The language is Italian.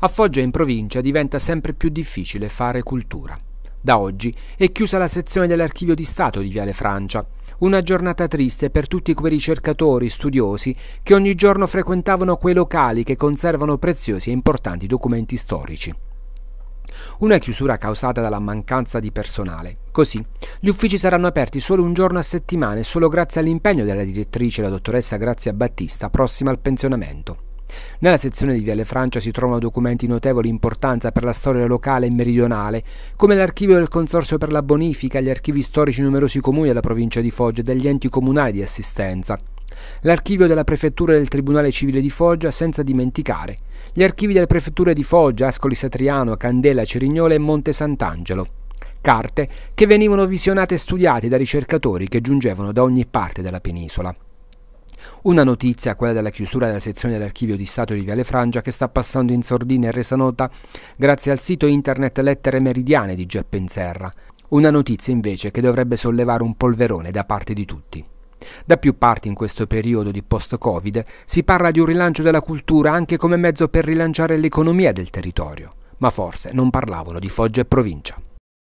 A Foggia in provincia diventa sempre più difficile fare cultura. Da oggi è chiusa la sezione dell'Archivio di Stato di Viale Francia. Una giornata triste per tutti quei ricercatori, studiosi, che ogni giorno frequentavano quei locali che conservano preziosi e importanti documenti storici. Una chiusura causata dalla mancanza di personale. Così, gli uffici saranno aperti solo un giorno a settimana e solo grazie all'impegno della direttrice, la dottoressa Grazia Battista, prossima al pensionamento. Nella sezione di Viale Francia si trovano documenti di notevole importanza per la storia locale e meridionale, come l'archivio del Consorzio per la Bonifica, gli archivi storici di numerosi comuni della provincia di Foggia e degli enti comunali di assistenza, l'archivio della prefettura e del Tribunale Civile di Foggia, senza dimenticare gli archivi delle prefetture di Foggia, Ascoli Satriano, Candela, Cirignola e Monte Sant'Angelo. Carte che venivano visionate e studiate da ricercatori che giungevano da ogni parte della penisola. Una notizia, quella della chiusura della sezione dell'Archivio di Stato di Viale Frangia, che sta passando in sordina e resa nota grazie al sito internet Lettere Meridiane di Geppe Serra. Una notizia invece che dovrebbe sollevare un polverone da parte di tutti. Da più parti in questo periodo di post-Covid si parla di un rilancio della cultura anche come mezzo per rilanciare l'economia del territorio, ma forse non parlavano di Foggia e provincia.